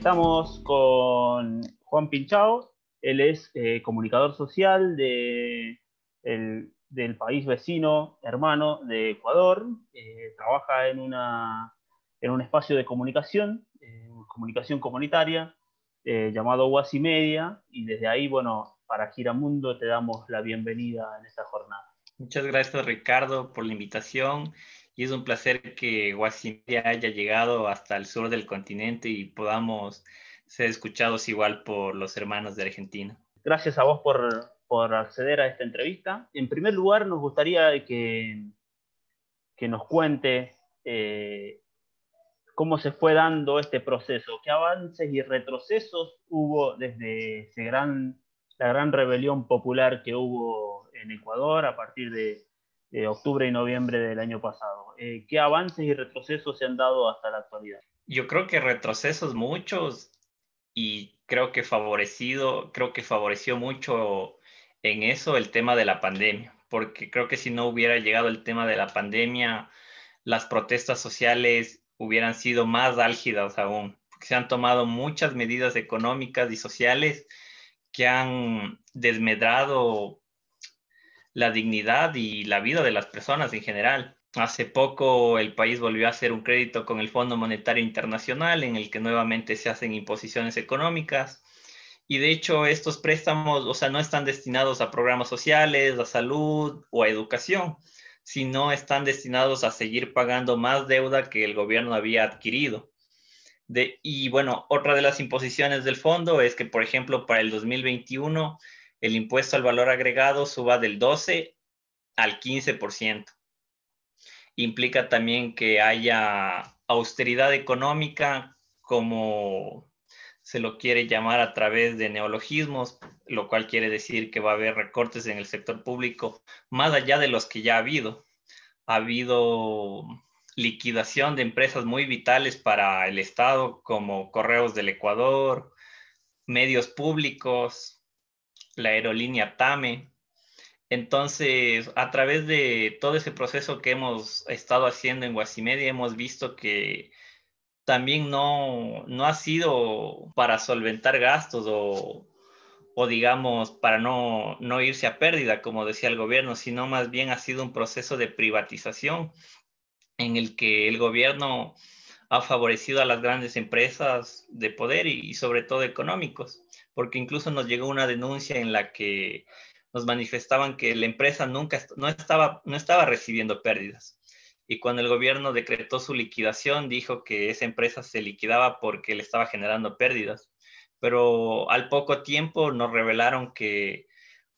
estamos con Juan Pinchao, él es eh, comunicador social del país vecino, hermano de Ecuador, eh, trabaja en, en un espacio de comunicación, eh, comunicación comunitaria, llamado Guasi Media, y desde ahí, bueno, para Giramundo te damos la bienvenida en esta jornada. Muchas gracias Ricardo por la invitación y es un placer que Guasimil haya llegado hasta el sur del continente y podamos ser escuchados igual por los hermanos de Argentina. Gracias a vos por, acceder a esta entrevista. En primer lugar, nos gustaría que, que nos cuente eh, cómo se fue dando este proceso, qué avances y retrocesos hubo desde ese gran, la gran rebelión popular que hubo en Ecuador a partir de octubre y noviembre del año pasado. Eh, ¿qué avances y retrocesos se han dado hasta la actualidad? Yo creo que retrocesos muchos y creo que favorecido, creo que favoreció mucho en eso el tema de la pandemia, porque creo que si no hubiera llegado el tema de la pandemia, las protestas sociales hubieran sido más álgidas aún, se han tomado muchas medidas económicas y sociales que han desmedrado la dignidad y la vida de las personas en general. Hace poco el país volvió a hacer un crédito con el Fondo Monetario Internacional en el que nuevamente se hacen imposiciones económicas y de hecho estos préstamos, o sea, no están destinados a programas sociales, a salud o a educación, sino están destinados a seguir pagando más deuda que el gobierno había adquirido. y bueno, otra de las imposiciones del fondo es que, por ejemplo, para el 2021 el impuesto al valor agregado suba del 12 al 15% implica también que haya austeridad económica, como se lo quiere llamar a través de neologismos, lo cual quiere decir que va a haber recortes en el sector público, más allá de los que ya ha habido. Ha habido liquidación de empresas muy vitales para el Estado, como Correos del Ecuador, medios públicos, la aerolínea TAME, entonces, a través de todo ese proceso que hemos estado haciendo en Guasimedia, hemos visto que también no, ha sido para solventar gastos o, o digamos, para no, irse a pérdida, como decía el gobierno, sino más bien ha sido un proceso de privatización en el que el gobierno ha favorecido a las grandes empresas de poder y sobre todo económicos, porque incluso nos llegó una denuncia en la que nos manifestaban que la empresa nunca no estaba, no estaba recibiendo pérdidas. Y cuando el gobierno decretó su liquidación, dijo que esa empresa se liquidaba porque le estaba generando pérdidas. Pero al poco tiempo nos revelaron que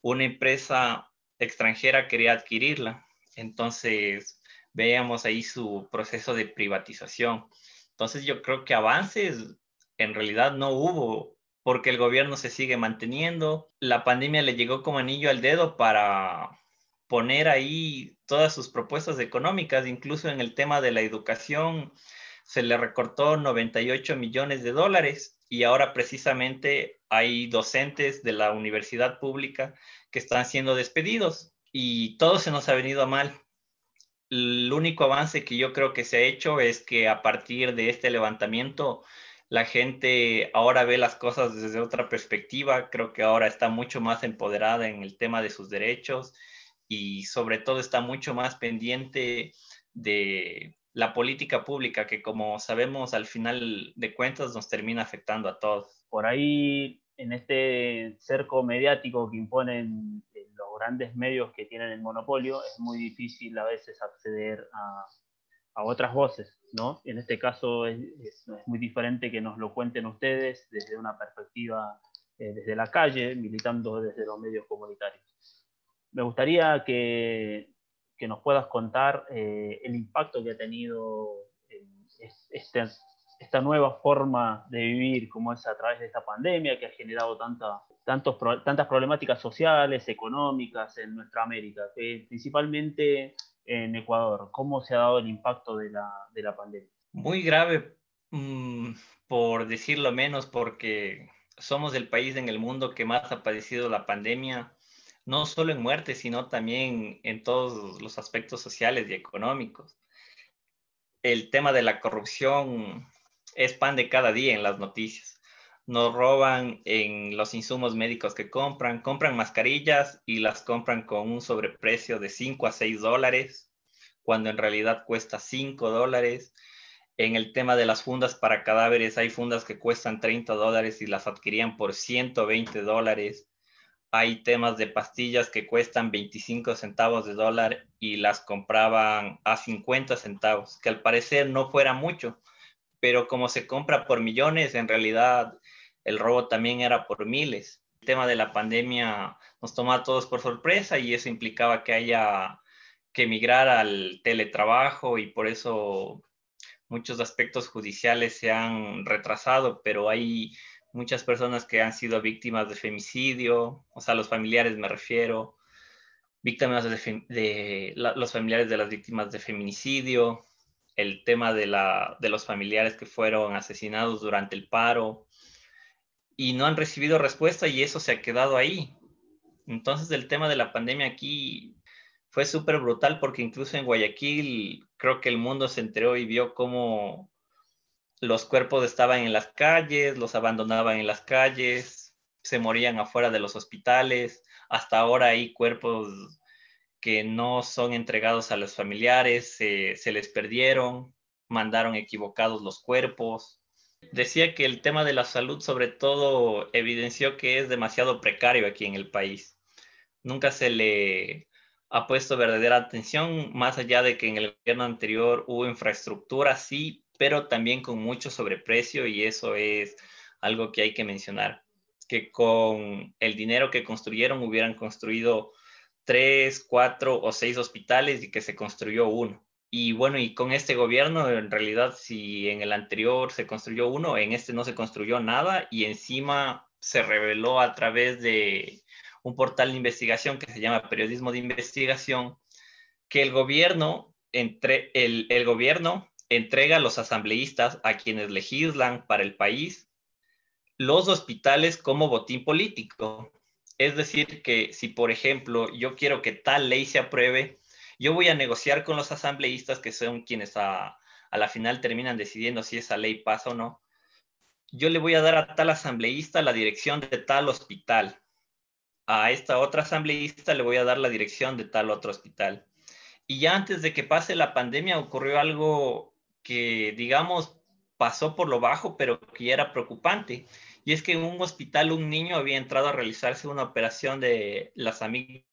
una empresa extranjera quería adquirirla. Entonces veíamos ahí su proceso de privatización. Entonces yo creo que avances en realidad no hubo porque el gobierno se sigue manteniendo. La pandemia le llegó como anillo al dedo para poner ahí todas sus propuestas económicas, incluso en el tema de la educación se le recortó 98 millones de dólares y ahora precisamente hay docentes de la universidad pública que están siendo despedidos y todo se nos ha venido mal. El único avance que yo creo que se ha hecho es que a partir de este levantamiento la gente ahora ve las cosas desde otra perspectiva, creo que ahora está mucho más empoderada en el tema de sus derechos y sobre todo está mucho más pendiente de la política pública que como sabemos al final de cuentas nos termina afectando a todos. Por ahí, en este cerco mediático que imponen eh, los grandes medios que tienen el monopolio, es muy difícil a veces acceder a, a otras voces, ¿no? En este caso es, muy diferente que nos lo cuenten ustedes desde una perspectiva eh, desde la calle, militando desde los medios comunitarios. Me gustaría que, que nos puedas contar eh, el impacto que ha tenido eh, este, esta nueva forma de vivir, como es a través de esta pandemia que ha generado tanta, tantos, tantas problemáticas sociales, económicas en nuestra América, que principalmente en Ecuador? ¿Cómo se ha dado el impacto de la, pandemia? Muy grave, mm, por decirlo menos, porque somos el país en el mundo que más ha padecido la pandemia, no solo en muerte, sino también en todos los aspectos sociales y económicos. El tema de la corrupción es pan de cada día en las noticias nos roban en los insumos médicos que compran, compran mascarillas y las compran con un sobreprecio de 5 a 6 dólares, cuando en realidad cuesta 5 dólares. En el tema de las fundas para cadáveres, hay fundas que cuestan 30 dólares y las adquirían por 120 dólares. Hay temas de pastillas que cuestan 25 centavos de dólar y las compraban a 50 centavos, que al parecer no fuera mucho, pero como se compra por millones, en realidad el robo también era por miles. El tema de la pandemia nos tomó a todos por sorpresa y eso implicaba que haya que migrar al teletrabajo y por eso muchos aspectos judiciales se han retrasado, pero hay muchas personas que han sido víctimas de femicidio, o sea, los familiares me refiero, víctimas de, los familiares de las víctimas de feminicidio, el tema de los familiares que fueron asesinados durante el paro, y no han recibido respuesta y eso se ha quedado ahí. Entonces el tema de la pandemia aquí fue súper brutal porque incluso en Guayaquil creo que el mundo se enteró y vio cómo los cuerpos estaban en las calles, los abandonaban en las calles, se morían afuera de los hospitales. Hasta ahora hay cuerpos que no son entregados a los familiares, se, se les perdieron, mandaron equivocados los cuerpos. Decía que el tema de la salud sobre todo evidenció que es demasiado precario aquí en el país. Nunca se le ha puesto verdadera atención, más allá de que en el gobierno anterior hubo infraestructura, sí, pero también con mucho sobreprecio y eso es algo que hay que mencionar, que con el dinero que construyeron hubieran construido tres, cuatro o seis hospitales y que se construyó uno. Y bueno, y con este gobierno, en realidad, si en el anterior se construyó uno, en este no se construyó nada y encima se reveló a través de un portal de investigación que se llama Periodismo de Investigación, que el gobierno, entre, el gobierno entrega a los asambleístas a quienes legislan para el país los hospitales como botín político. Es decir, que si, por ejemplo, yo quiero que tal ley se apruebe, yo voy a negociar con los asambleístas que son quienes a, la final terminan decidiendo si esa ley pasa o no. Yo le voy a dar a tal asambleísta la dirección de tal hospital. A esta otra asambleísta le voy a dar la dirección de tal otro hospital. Y ya antes de que pase la pandemia ocurrió algo que, digamos, pasó por lo bajo, pero que ya era preocupante. Y es que en un hospital un niño había entrado a realizarse una operación de las amigas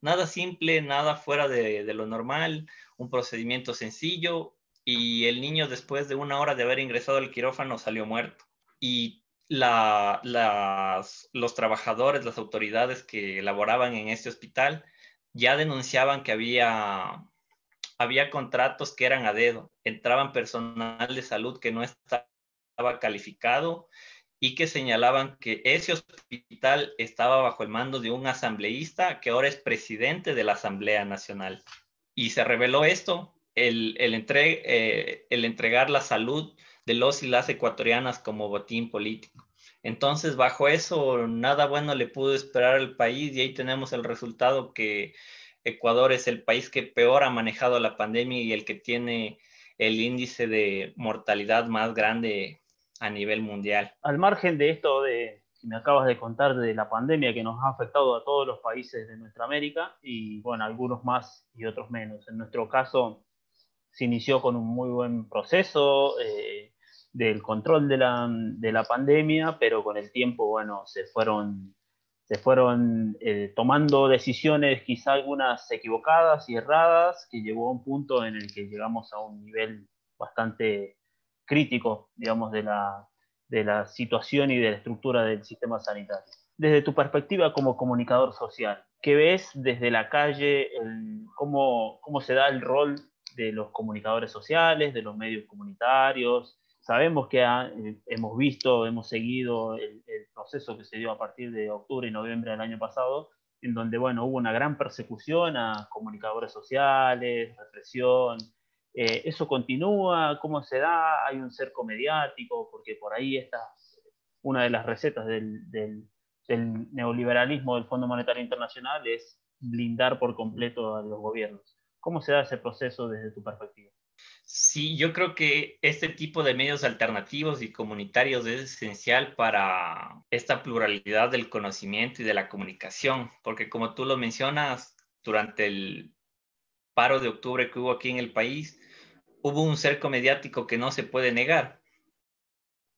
Nada simple, nada fuera de, lo normal, un procedimiento sencillo y el niño después de una hora de haber ingresado al quirófano salió muerto. Y los trabajadores, las autoridades que laboraban en este hospital ya denunciaban que había, había contratos que eran a dedo, entraban personal de salud que no estaba calificado y que señalaban que ese hospital estaba bajo el mando de un asambleísta que ahora es presidente de la Asamblea Nacional. Y se reveló esto, el, entre, eh, el entregar la salud de los y las ecuatorianas como botín político. Entonces, bajo eso, nada bueno le pudo esperar al país y ahí tenemos el resultado que Ecuador es el país que peor ha manejado la pandemia y el que tiene el índice de mortalidad más grande a nivel mundial. Al margen de esto de que me acabas de contar de la pandemia que nos ha afectado a todos los países de nuestra América y bueno, algunos más y otros menos. En nuestro caso se inició con un muy buen proceso eh, del control de la, de la, pandemia, pero con el tiempo, bueno, se fueron, se fueron eh, tomando decisiones quizá algunas equivocadas y erradas que llevó a un punto en el que llegamos a un nivel bastante crítico, digamos, de la, de la situación y de la estructura del sistema sanitario. Desde tu perspectiva como comunicador social, ¿qué ves desde la calle? cómo, ¿Cómo se da el rol de los comunicadores sociales, de los medios comunitarios? Sabemos que eh, hemos visto, hemos seguido el, el, proceso que se dio a partir de octubre y noviembre del año pasado, en donde bueno, hubo una gran persecución a comunicadores sociales, represión, eh, ¿Eso continúa? ¿Cómo se da? ¿Hay un cerco mediático? Porque por ahí está una de las recetas del, del neoliberalismo del Fondo Monetario Internacional es blindar por completo a los gobiernos. ¿Cómo se da ese proceso desde tu perspectiva? Sí, yo creo que este tipo de medios alternativos y comunitarios es esencial para esta pluralidad del conocimiento y de la comunicación, porque como tú lo mencionas, durante el paro de octubre que hubo aquí en el país, hubo un cerco mediático que no se puede negar.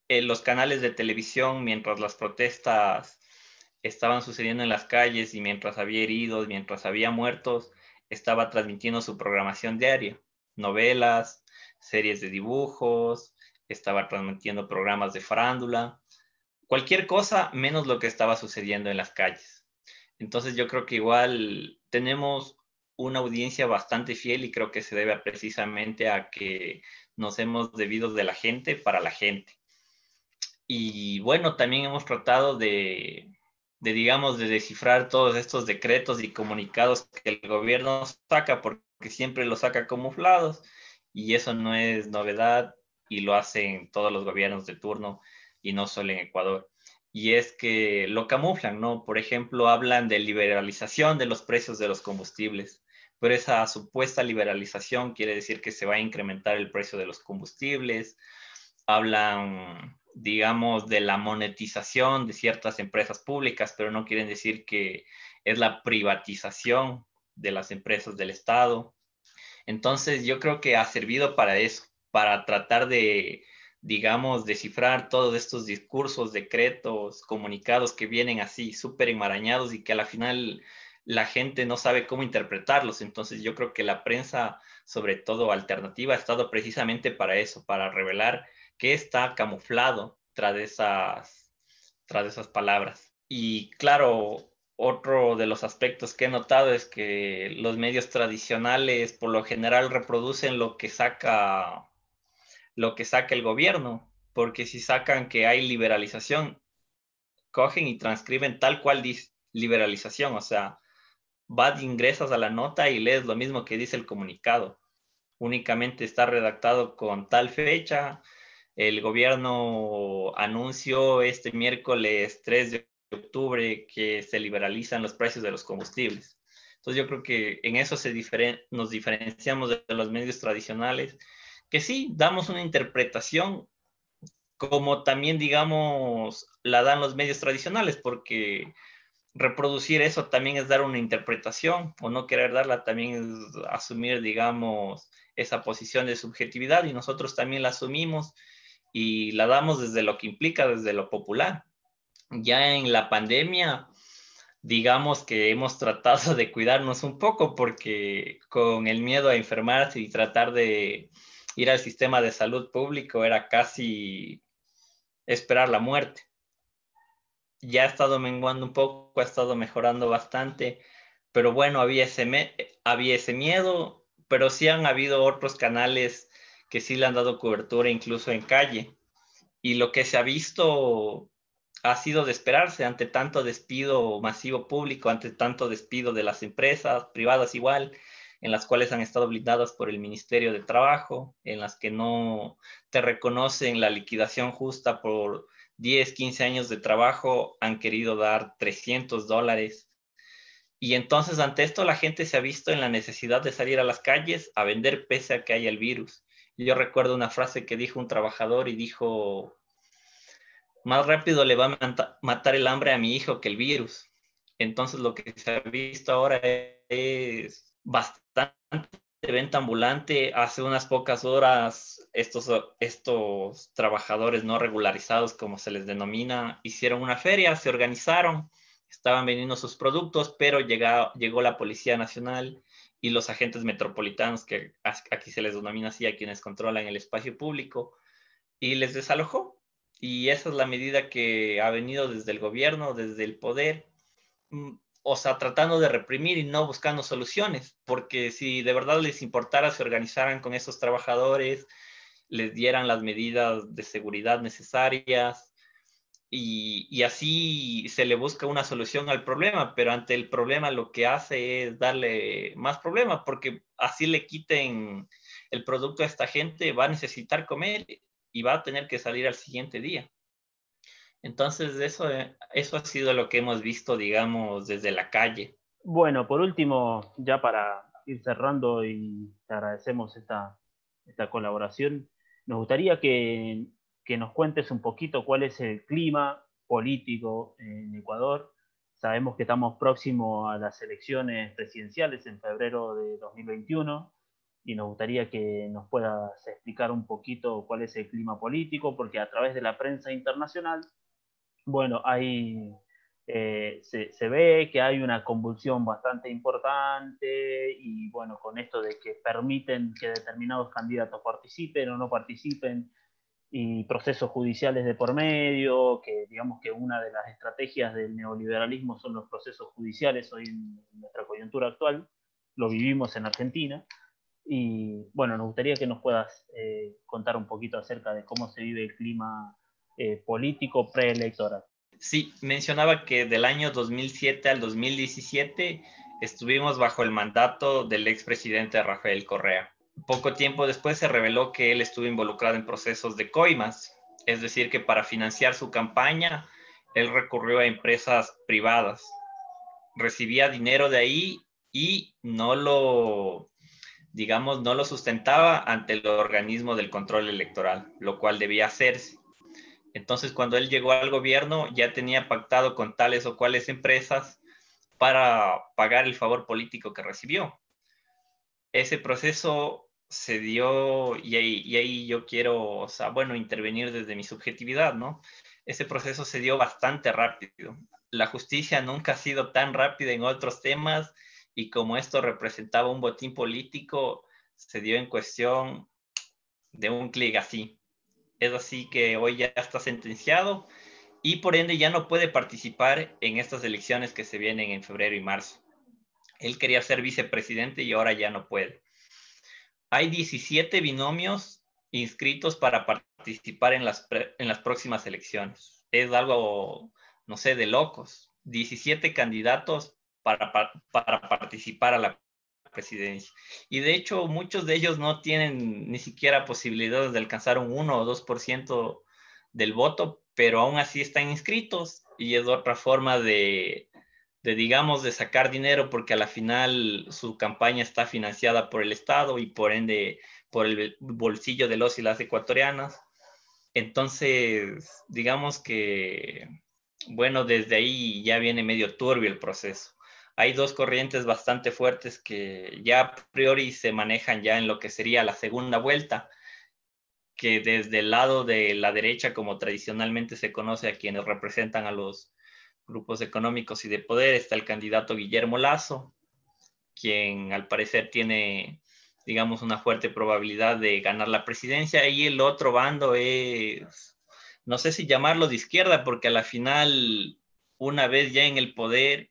Eh, los canales de televisión, mientras las protestas estaban sucediendo en las calles y mientras había heridos, mientras había muertos, estaba transmitiendo su programación diaria, novelas, series de dibujos, estaba transmitiendo programas de farándula, cualquier cosa menos lo que estaba sucediendo en las calles. Entonces yo creo que igual tenemos una audiencia bastante fiel y creo que se debe precisamente a que nos hemos debido de la gente para la gente. Y bueno, también hemos tratado de, de, digamos, de descifrar todos estos decretos y comunicados que el gobierno saca, porque siempre los saca camuflados, y eso no es novedad, y lo hacen todos los gobiernos de turno, y no solo en Ecuador. Y es que lo camuflan, ¿no? Por ejemplo, hablan de liberalización de los precios de los combustibles, pero esa supuesta liberalización quiere decir que se va a incrementar el precio de los combustibles, hablan, digamos, de la monetización de ciertas empresas públicas, pero no quieren decir que es la privatización de las empresas del Estado. Entonces, yo creo que ha servido para eso, para tratar de, digamos, descifrar todos estos discursos, decretos, comunicados que vienen así, súper enmarañados y que a la final la gente no sabe cómo interpretarlos. Entonces yo creo que la prensa, sobre todo alternativa, ha estado precisamente para eso, para revelar qué está camuflado tras esas, tras esas palabras. Y claro, otro de los aspectos que he notado es que los medios tradicionales por lo general reproducen lo que saca lo que saca el gobierno, porque si sacan que hay liberalización, cogen y transcriben tal cual dice liberalización, o sea, vas, ingresas a la nota y lees lo mismo que dice el comunicado. Únicamente está redactado con tal fecha. El gobierno anunció este miércoles 3 de octubre que se liberalizan los precios de los combustibles. Entonces yo creo que en eso se nos diferenciamos de los medios tradicionales, que sí, damos una interpretación como también, digamos, la dan los medios tradicionales, porque reproducir eso también es dar una interpretación o no querer darla también es asumir, digamos, esa posición de subjetividad y nosotros también la asumimos y la damos desde lo que implica, desde lo popular. Ya en la pandemia, digamos que hemos tratado de cuidarnos un poco porque con el miedo a enfermarse y tratar de ir al sistema de salud público era casi esperar la muerte ya ha estado menguando un poco, ha estado mejorando bastante, pero bueno, había ese, miedo, pero sí han habido otros canales que sí le han dado cobertura incluso en calle. Y lo que se ha visto ha sido de esperarse ante tanto despido masivo público, ante tanto despido de las empresas privadas igual, en las cuales han estado blindadas por el Ministerio de Trabajo, en las que no te reconocen la liquidación justa por 10, 15 años de trabajo han querido dar 300 dólares. Y entonces ante esto la gente se ha visto en la necesidad de salir a las calles a vender pese a que haya el virus. Yo recuerdo una frase que dijo un trabajador y dijo, más rápido le va a matar el hambre a mi hijo que el virus. Entonces lo que se ha visto ahora es bastante de venta ambulante, hace unas pocas horas estos, estos trabajadores no regularizados, como se les denomina, hicieron una feria, se organizaron, estaban vendiendo sus productos, pero llegó la Policía Nacional y los agentes metropolitanos, que aquí se les denomina así, a quienes controlan el espacio público, y les desalojó. Y esa es la medida que ha venido desde el gobierno, desde el poder, mm, o sea, tratando de reprimir y no buscando soluciones, porque si de verdad les importara, se organizaran con esos trabajadores, les dieran las medidas de seguridad necesarias y, así se le busca una solución al problema, pero ante el problema lo que hace es darle más problema, porque así le quiten el producto a esta gente, va a necesitar comer y va a tener que salir al siguiente día. Entonces, eso, eh, eso ha sido lo que hemos visto, digamos, desde la calle. Bueno, por último, ya para ir cerrando y te agradecemos esta, colaboración, nos gustaría que, que nos cuentes un poquito cuál es el clima político en Ecuador. Sabemos que estamos próximos a las elecciones presidenciales en febrero de 2021 y nos gustaría que nos puedas explicar un poquito cuál es el clima político, porque a través de la prensa internacional bueno, hay, eh, se, ve que hay una convulsión bastante importante y bueno, con esto de que permiten que determinados candidatos participen o no participen y procesos judiciales de por medio, que digamos que una de las estrategias del neoliberalismo son los procesos judiciales hoy en nuestra coyuntura actual, lo vivimos en Argentina. Y bueno, nos gustaría que nos puedas eh, contar un poquito acerca de cómo se vive el clima eh, político preelectoral. Sí, mencionaba que del año 2007 al 2017 estuvimos bajo el mandato del expresidente Rafael Correa. Poco tiempo después se reveló que él estuvo involucrado en procesos de coimas, es decir, que para financiar su campaña, él recurrió a empresas privadas, recibía dinero de ahí y no lo, digamos, no lo sustentaba ante el organismo del control electoral, lo cual debía hacerse. Entonces, cuando él llegó al gobierno, ya tenía pactado con tales o cuales empresas para pagar el favor político que recibió. Ese proceso se dio, y ahí, yo quiero, bueno, intervenir desde mi subjetividad, ¿no? Ese proceso se dio bastante rápido. La justicia nunca ha sido tan rápida en otros temas y como esto representaba un botín político, se dio en cuestión de un clic así es así que hoy ya está sentenciado y por ende ya no puede participar en estas elecciones que se vienen en febrero y marzo. Él quería ser vicepresidente y ahora ya no puede. Hay 17 binomios inscritos para participar en las, en las próximas elecciones. Es algo, no sé, de locos. 17 candidatos para, para, para participar a la presidencia. Y de hecho, muchos de ellos no tienen ni siquiera posibilidades de alcanzar un 1 o 2% del voto, pero aún así están inscritos y es otra forma de, de, digamos, de sacar dinero porque a la final su campaña está financiada por el Estado y por ende por el bolsillo de los y las ecuatorianas. Entonces, digamos que, bueno, desde ahí ya viene medio turbio el proceso hay dos corrientes bastante fuertes que ya a priori se manejan ya en lo que sería la segunda vuelta, que desde el lado de la derecha, como tradicionalmente se conoce a quienes representan a los grupos económicos y de poder, está el candidato Guillermo Lazo, quien al parecer tiene, digamos, una fuerte probabilidad de ganar la presidencia, y el otro bando es, no sé si llamarlo de izquierda, porque a la final, una vez ya en el poder,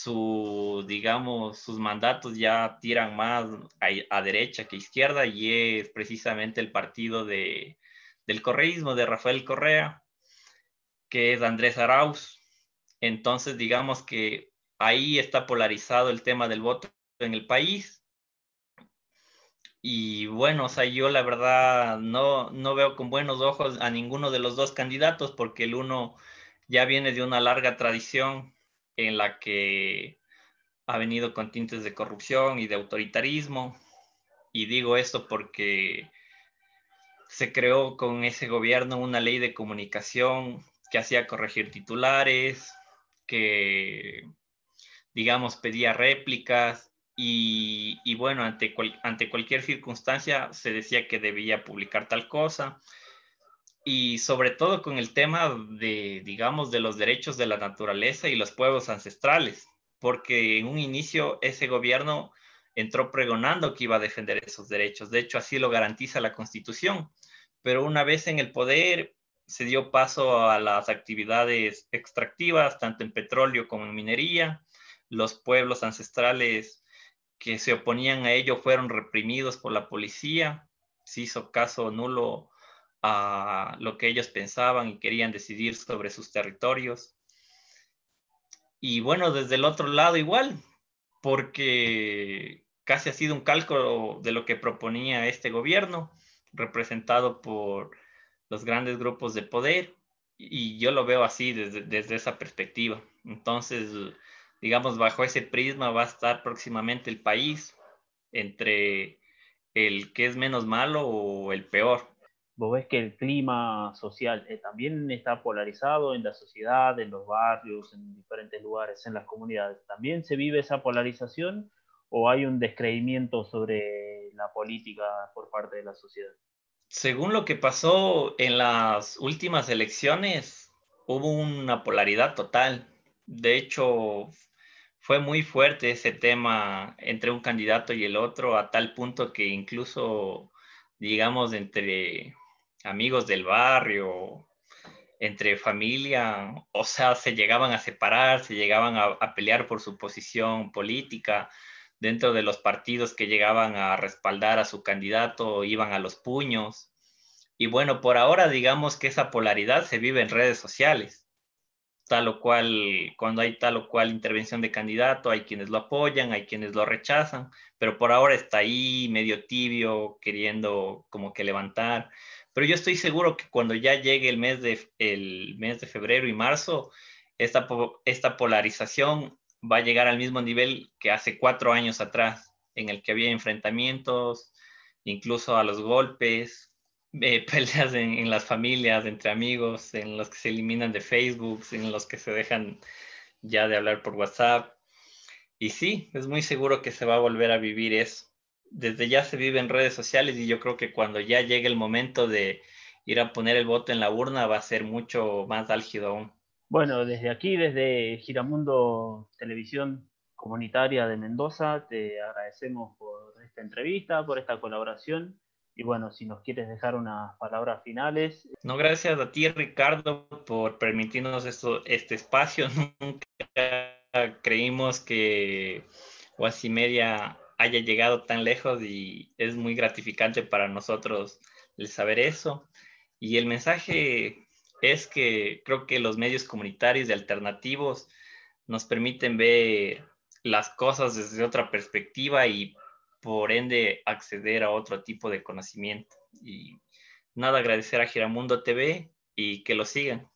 su, digamos, sus mandatos ya tiran más a, derecha que a izquierda y es precisamente el partido de, del correísmo de Rafael Correa, que es Andrés Arauz. Entonces, digamos que ahí está polarizado el tema del voto en el país. Y bueno, o sea, yo la verdad no, no veo con buenos ojos a ninguno de los dos candidatos porque el uno ya viene de una larga tradición en la que ha venido con tintes de corrupción y de autoritarismo. Y digo esto porque se creó con ese gobierno una ley de comunicación que hacía corregir titulares, que, digamos, pedía réplicas y, bueno, ante cualquier circunstancia se decía que debía publicar tal cosa y sobre todo con el tema de, digamos, de los derechos de la naturaleza y los pueblos ancestrales, porque en un inicio ese gobierno entró pregonando que iba a defender esos derechos, de hecho así lo garantiza la constitución, pero una vez en el poder se dio paso a las actividades extractivas, tanto en petróleo como en minería, los pueblos ancestrales que se oponían a ello fueron reprimidos por la policía, se hizo caso nulo a lo que ellos pensaban y querían decidir sobre sus territorios. Y bueno, desde el otro lado igual, porque casi ha sido un cálculo de lo que proponía este gobierno, representado por los grandes grupos de poder, y yo lo veo así desde, desde esa perspectiva. Entonces, digamos, bajo ese prisma va a estar próximamente el país entre el que es menos malo o el peor vos ves que el clima social eh, también está polarizado en la sociedad, en los barrios, en diferentes lugares, en las comunidades. ¿También se vive esa polarización o hay un descreimiento sobre la política por parte de la sociedad? Según lo que pasó en las últimas elecciones, hubo una polaridad total. De hecho, fue muy fuerte ese tema entre un candidato y el otro, a tal punto que incluso, digamos, entre amigos del barrio, entre familia, o sea, se llegaban a separar, se llegaban a, pelear por su posición política, dentro de los partidos que llegaban a respaldar a su candidato iban a los puños. Y bueno, por ahora digamos que esa polaridad se vive en redes sociales. Tal o cual, cuando hay tal o cual intervención de candidato, hay quienes lo apoyan, hay quienes lo rechazan, pero por ahora está ahí medio tibio, queriendo como que levantar pero yo estoy seguro que cuando ya llegue el mes de, el mes de febrero y marzo, esta, esta polarización va a llegar al mismo nivel que hace cuatro años atrás, en el que había enfrentamientos, incluso a los golpes, eh, peleas en, en, las familias, entre amigos, en los que se eliminan de Facebook, en los que se dejan ya de hablar por WhatsApp. Y sí, es muy seguro que se va a volver a vivir eso desde ya se vive en redes sociales y yo creo que cuando ya llegue el momento de ir a poner el voto en la urna va a ser mucho más álgido aún. Bueno, desde aquí, desde Giramundo Televisión Comunitaria de Mendoza, te agradecemos por esta entrevista, por esta colaboración. Y bueno, si nos quieres dejar unas palabras finales. No, gracias a ti, Ricardo, por permitirnos esto, este espacio. Nunca creímos que media haya llegado tan lejos y es muy gratificante para nosotros el saber eso. Y el mensaje es que creo que los medios comunitarios y alternativos nos permiten ver las cosas desde otra perspectiva y por ende acceder a otro tipo de conocimiento. Y nada, agradecer a Giramundo TV y que lo sigan.